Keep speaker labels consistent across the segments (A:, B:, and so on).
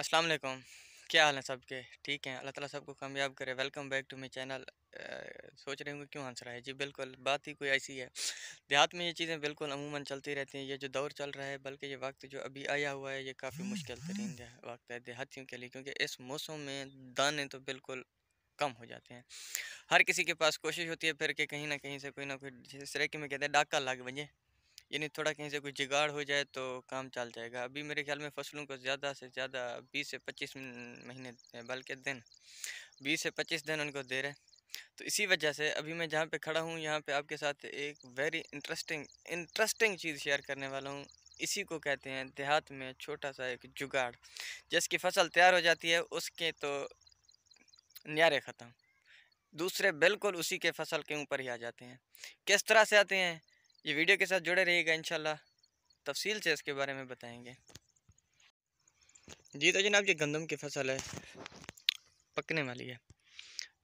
A: अस्सलाम वालेकुम क्या हाल है सबके ठीक हैं अल्लाह ताला सबको कामयाब करे welcome back to my channel सोच रहे होंगे क्यों आंसर है जी बिल्कुल बात ही कोई ऐसी है देहात में ये चीज़ें बिल्कुल अमूमन चलती रहती हैं ये जो दौर चल रहा है बल्कि ये वक्त जो अभी आया हुआ है ये काफ़ी मुश्किल तरीन वक्त है देहातियों के लिए क्योंकि इस मौसम में दाने तो बिल्कुल कम हो जाते हैं हर किसी के पास कोशिश होती है फिर कि कहीं ना कहीं से कोई ना कोई जिस तरह की मैं कहते हैं डाका लग बजे यानी थोड़ा कहीं से कुछ जिगाड़ हो जाए तो काम चल जाएगा अभी मेरे ख्याल में फसलों को ज़्यादा से ज़्यादा बीस से पच्चीस महीने बल्कि दिन बीस से पच्चीस दिन उनको दे रहे तो इसी वजह से अभी मैं जहाँ पे खड़ा हूँ यहाँ पे आपके साथ एक वेरी इंटरेस्टिंग इंटरेस्टिंग चीज़ शेयर करने वाला हूँ इसी को कहते हैं देहात में छोटा सा एक जुगाड़ जिसकी फसल तैयार हो जाती है उसके तो न्यारे ख़त्म दूसरे बिल्कुल उसी के फसल के ऊपर ही आ जाते हैं किस तरह से आते हैं ये वीडियो के साथ जुड़े रहिएगा इन तफसील से इसके बारे में बताएंगे जी तो जनाब ये गंदम की फसल है पकने वाली है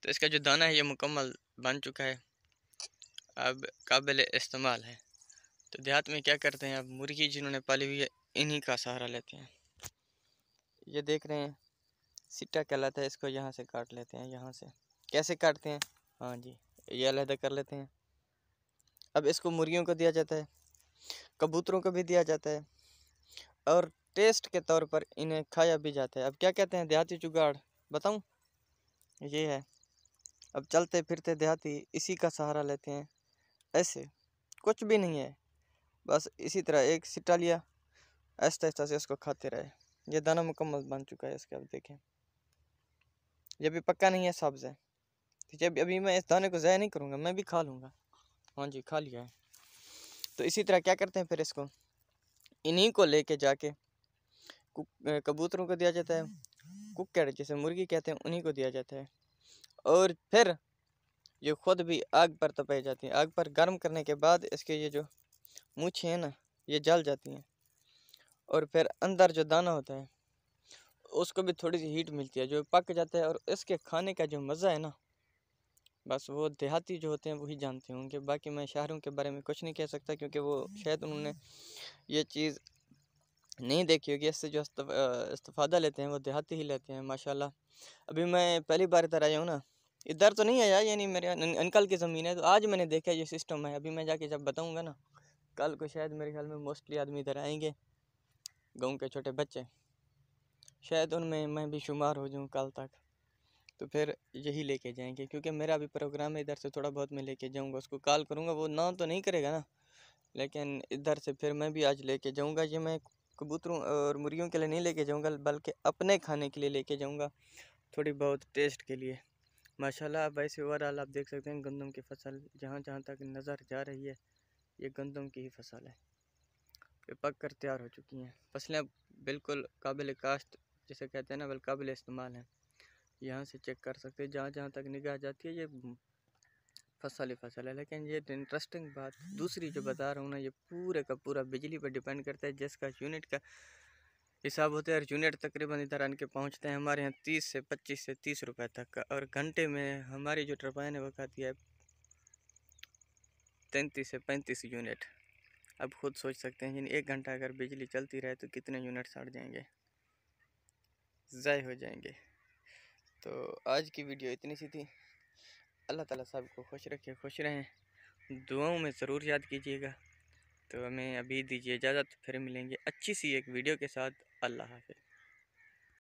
A: तो इसका जो दाना है ये मुकम्मल बन चुका है अब काबिल इस्तेमाल है तो देहात में क्या करते हैं अब मुर्गी जिन्होंने पाली हुई है इन्हीं का सहारा लेते हैं ये देख रहे हैं सिट्टा कहलाता है इसको यहाँ से काट लेते हैं यहाँ से कैसे काटते हैं हाँ जी ये अलहदा कर लेते हैं अब इसको मुर्गियों को दिया जाता है कबूतरों को भी दिया जाता है और टेस्ट के तौर पर इन्हें खाया भी जाता है अब क्या कहते हैं देहाती जुगाड़ बताऊँ ये है अब चलते फिरते देहाती इसी का सहारा लेते हैं ऐसे कुछ भी नहीं है बस इसी तरह एक सिटा लिया ऐसा ऐसा से उसको खाते रहे ये दाना मुकम्मल बन चुका है इसका अब देखें ये भी पक्का नहीं है सब्ज़ है जब अभी मैं इस दाने को ज़ाया नहीं करूँगा मैं भी खा लूँगा हाँ जी खा लिया है तो इसी तरह क्या करते हैं फिर इसको इन्हीं को लेके जाके कबूतरों को दिया जाता है कुकर जिसे मुर्गी कहते हैं उन्हीं को दिया जाता है और फिर ये खुद भी आग पर तपाई जाती है आग पर गर्म करने के बाद इसके ये जो मूछें हैं ना ये जल जाती हैं और फिर अंदर जो दाना होता है उसको भी थोड़ी सी हीट मिलती है जो पक जाता है और इसके खाने का जो मज़ा है ना बस वो देहाती जो होते हैं वही जानते होंगे बाकी मैं शहरों के बारे में कुछ नहीं कह सकता क्योंकि वो शायद उन्होंने ये चीज़ नहीं देखी होगी इससे जो इस्तफ़ादा लेते हैं वो देहाती ही लेते हैं माशाल्लाह अभी मैं पहली बार इधर आया हूँ ना इधर तो नहीं आया यानी मेरे अंकल की ज़मीन है तो आज मैंने देखा ये सिस्टम है अभी मैं जाके जब बताऊँगा ना कल को शायद मेरे ख्याल में मोस्टली आदमी इधर आएंगे गाँव के छोटे बच्चे शायद उनमें मैं भी शुमार हो जाऊँ कल तक तो फिर यही लेके जाएंगे क्योंकि मेरा अभी प्रोग्राम है इधर से थोड़ा बहुत मैं लेके जाऊँगा उसको कॉल करूँगा वो ना तो नहीं करेगा ना लेकिन इधर से फिर मैं भी आज लेके जाऊँगा ये मैं कबूतरों और मुर्गियों के लिए नहीं लेके जाऊँगा बल्कि अपने खाने के लिए लेके जाऊँगा थोड़ी बहुत टेस्ट के लिए माशाल्लाह वैसे ओवरऑल आप देख सकते हैं गंदम की फसल जहाँ जहाँ तक नज़र जा रही है ये गंदम की ही फसल है ये पक कर तैयार हो चुकी हैं फसलें बिल्कुल काबिल काश्त जैसे कहते हैं ना बिल्कुल काबिल इस्तेमाल हैं यहाँ से चेक कर सकते हैं जहाँ जहाँ तक निगाह जाती है ये फसल ही फसल है लेकिन ये इंटरेस्टिंग बात दूसरी जो बता रहा हूँ ना ये पूरे का पूरा बिजली पर डिपेंड करता है जिसका यूनिट का हिसाब होता है और यूनिट तकरीबन इधर आन के पहुँचते हैं हमारे यहाँ तीस से पच्चीस से तीस रुपये तक का और घंटे में हमारी जो टर्बाइन है वह खाती है तैंतीस से पैंतीस यूनिट अब खुद सोच सकते हैं एक घंटा अगर बिजली चलती रहे तो कितने यूनिट सड़ जाएंगे ज़ाय हो जाएंगे तो आज की वीडियो इतनी सी थी अल्लाह ताला साहब को खुश रखे खुश रहें दुआओं में ज़रूर याद कीजिएगा तो हमें अभी दीजिए इजाज़त फिर मिलेंगे अच्छी सी एक वीडियो के साथ अल्लाह हाफिज़